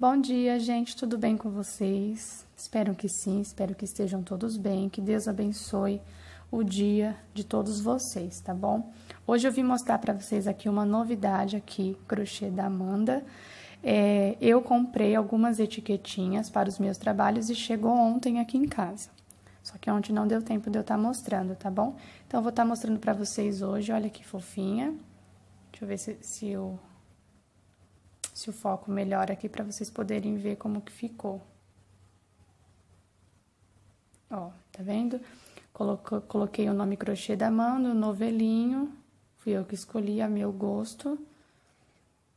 Bom dia, gente, tudo bem com vocês? Espero que sim, espero que estejam todos bem, que Deus abençoe o dia de todos vocês, tá bom? Hoje eu vim mostrar para vocês aqui uma novidade aqui, crochê da Amanda. É, eu comprei algumas etiquetinhas para os meus trabalhos e chegou ontem aqui em casa. Só que ontem não deu tempo de eu estar tá mostrando, tá bom? Então, eu vou estar tá mostrando para vocês hoje, olha que fofinha. Deixa eu ver se, se eu se o foco melhora aqui para vocês poderem ver como que ficou. Ó, tá vendo? Coloco, coloquei o nome crochê da mão novelinho, fui eu que escolhi a meu gosto.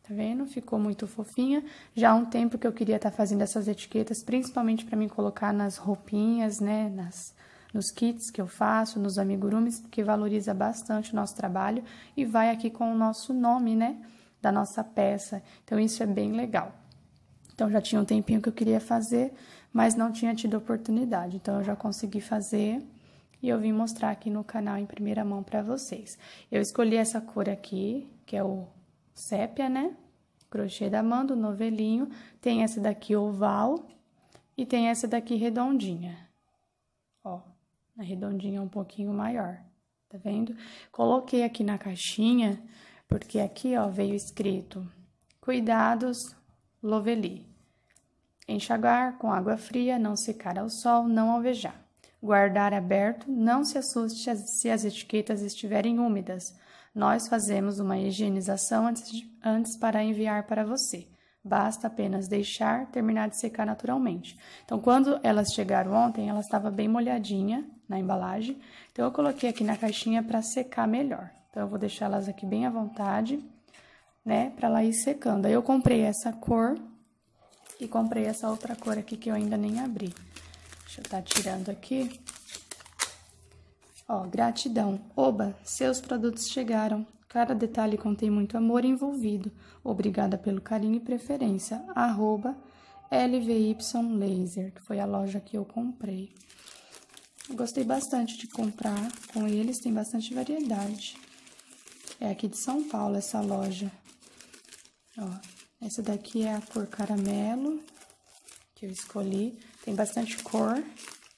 Tá vendo? Ficou muito fofinha. Já há um tempo que eu queria estar tá fazendo essas etiquetas, principalmente para mim colocar nas roupinhas, né, nas nos kits que eu faço, nos amigurumis, porque valoriza bastante o nosso trabalho e vai aqui com o nosso nome, né? da nossa peça. Então isso é bem legal. Então já tinha um tempinho que eu queria fazer, mas não tinha tido oportunidade. Então eu já consegui fazer e eu vim mostrar aqui no canal em primeira mão para vocês. Eu escolhi essa cor aqui, que é o sépia, né? Crochê da mando, novelinho. Tem essa daqui oval e tem essa daqui redondinha. Ó, a redondinha é um pouquinho maior, tá vendo? Coloquei aqui na caixinha porque aqui ó, veio escrito: Cuidados, Loveli. Enxaguar com água fria, não secar ao sol, não alvejar. Guardar aberto, não se assuste se as etiquetas estiverem úmidas. Nós fazemos uma higienização antes, de, antes para enviar para você. Basta apenas deixar terminar de secar naturalmente. Então, quando elas chegaram ontem, ela estava bem molhadinha na embalagem. Então, eu coloquei aqui na caixinha para secar melhor. Então, eu vou deixar elas aqui bem à vontade, né, pra ela ir secando. Aí, eu comprei essa cor e comprei essa outra cor aqui que eu ainda nem abri. Deixa eu estar tá tirando aqui. Ó, gratidão. Oba, seus produtos chegaram. Cada detalhe contém muito amor envolvido. Obrigada pelo carinho e preferência. Arroba LVY Laser, que foi a loja que eu comprei. Gostei bastante de comprar com eles, tem bastante variedade. É aqui de São Paulo essa loja. Ó, essa daqui é a cor caramelo, que eu escolhi. Tem bastante cor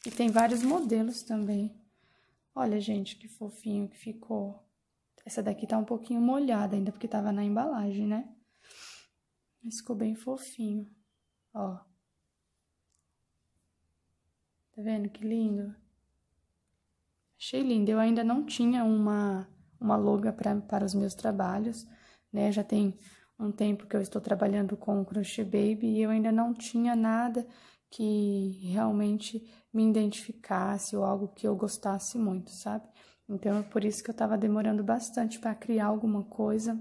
e tem vários modelos também. Olha, gente, que fofinho que ficou. Essa daqui tá um pouquinho molhada ainda, porque tava na embalagem, né? Mas ficou bem fofinho, ó. Tá vendo que lindo? Achei lindo. Eu ainda não tinha uma uma loga pra, para os meus trabalhos, né? Já tem um tempo que eu estou trabalhando com o Crush Baby e eu ainda não tinha nada que realmente me identificasse ou algo que eu gostasse muito, sabe? Então é por isso que eu estava demorando bastante para criar alguma coisa.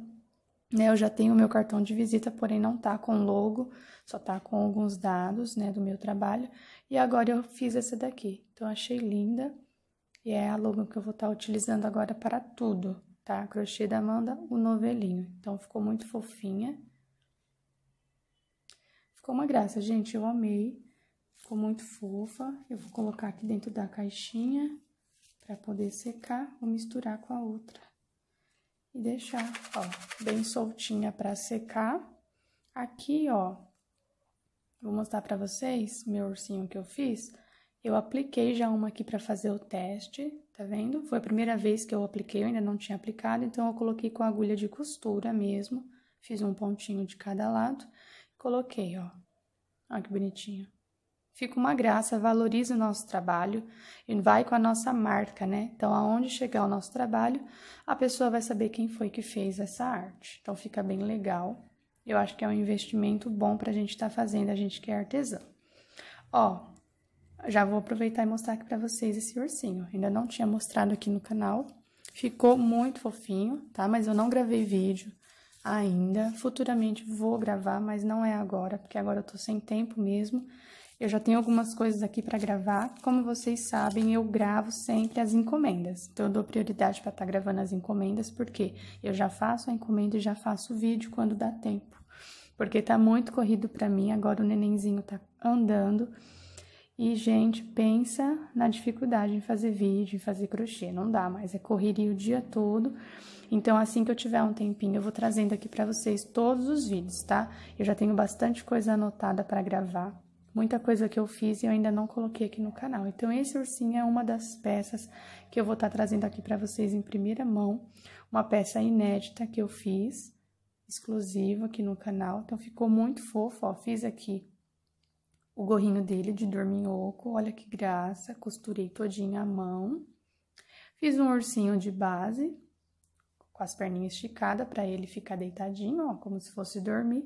Né? Eu já tenho o meu cartão de visita, porém não tá com logo, só tá com alguns dados, né, do meu trabalho. E agora eu fiz essa daqui. Então achei linda e é a logo que eu vou estar tá utilizando agora para tudo, tá? Crochê da Amanda, o novelinho. Então, ficou muito fofinha. Ficou uma graça, gente, eu amei. Ficou muito fofa. Eu vou colocar aqui dentro da caixinha para poder secar. Vou misturar com a outra. E deixar, ó, bem soltinha para secar. Aqui, ó, vou mostrar para vocês meu ursinho que eu fiz. Eu apliquei já uma aqui para fazer o teste, tá vendo? Foi a primeira vez que eu apliquei, eu ainda não tinha aplicado, então eu coloquei com agulha de costura mesmo, fiz um pontinho de cada lado, coloquei, ó. Olha que bonitinho. Fica uma graça, valoriza o nosso trabalho e vai com a nossa marca, né? Então, aonde chegar o nosso trabalho, a pessoa vai saber quem foi que fez essa arte. Então, fica bem legal. Eu acho que é um investimento bom para a gente estar tá fazendo, a gente que é artesã. Ó, já vou aproveitar e mostrar aqui para vocês esse ursinho. Ainda não tinha mostrado aqui no canal. Ficou muito fofinho, tá? Mas eu não gravei vídeo ainda. Futuramente vou gravar, mas não é agora, porque agora eu tô sem tempo mesmo. Eu já tenho algumas coisas aqui para gravar. Como vocês sabem, eu gravo sempre as encomendas. Então, eu dou prioridade para estar tá gravando as encomendas, porque eu já faço a encomenda e já faço o vídeo quando dá tempo. Porque tá muito corrido para mim. Agora o nenenzinho tá andando. E, gente, pensa na dificuldade em fazer vídeo, em fazer crochê. Não dá mais, é correria o dia todo. Então, assim que eu tiver um tempinho, eu vou trazendo aqui para vocês todos os vídeos, tá? Eu já tenho bastante coisa anotada para gravar. Muita coisa que eu fiz e eu ainda não coloquei aqui no canal. Então, esse ursinho é uma das peças que eu vou estar tá trazendo aqui para vocês em primeira mão. Uma peça inédita que eu fiz, exclusiva aqui no canal. Então, ficou muito fofo, ó. Fiz aqui o gorrinho dele de dorminhoco, olha que graça, costurei todinho a mão. Fiz um ursinho de base, com as perninhas esticadas para ele ficar deitadinho, ó, como se fosse dormir.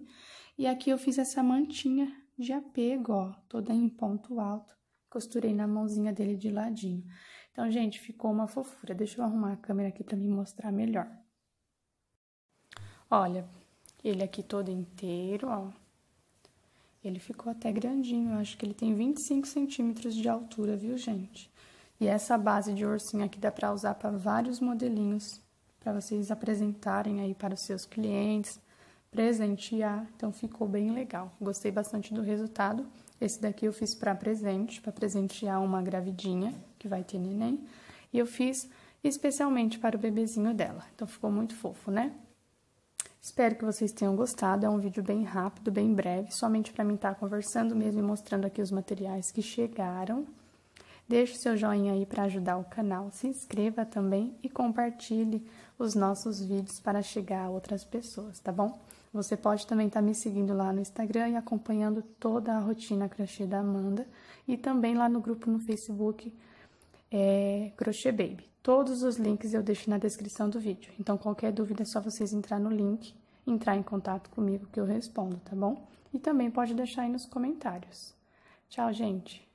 E aqui eu fiz essa mantinha de apego, ó, toda em ponto alto. Costurei na mãozinha dele de ladinho. Então, gente, ficou uma fofura. Deixa eu arrumar a câmera aqui para me mostrar melhor. Olha, ele aqui todo inteiro, ó, ele ficou até grandinho, eu acho que ele tem 25 centímetros de altura, viu, gente? E essa base de ursinho aqui dá para usar para vários modelinhos, para vocês apresentarem aí para os seus clientes, presentear. Então, ficou bem legal. Gostei bastante do resultado. Esse daqui eu fiz para presente, para presentear uma gravidinha que vai ter neném. E eu fiz especialmente para o bebezinho dela. Então, ficou muito fofo, né? Espero que vocês tenham gostado. É um vídeo bem rápido, bem breve, somente para mim estar tá conversando mesmo e mostrando aqui os materiais que chegaram. Deixe seu joinha aí para ajudar o canal, se inscreva também e compartilhe os nossos vídeos para chegar a outras pessoas, tá bom? Você pode também estar tá me seguindo lá no Instagram e acompanhando toda a rotina crochê da Amanda e também lá no grupo no Facebook é, Crochê Baby, Todos os links eu deixo na descrição do vídeo. Então, qualquer dúvida é só vocês entrar no link, entrar em contato comigo que eu respondo, tá bom? E também pode deixar aí nos comentários. Tchau, gente!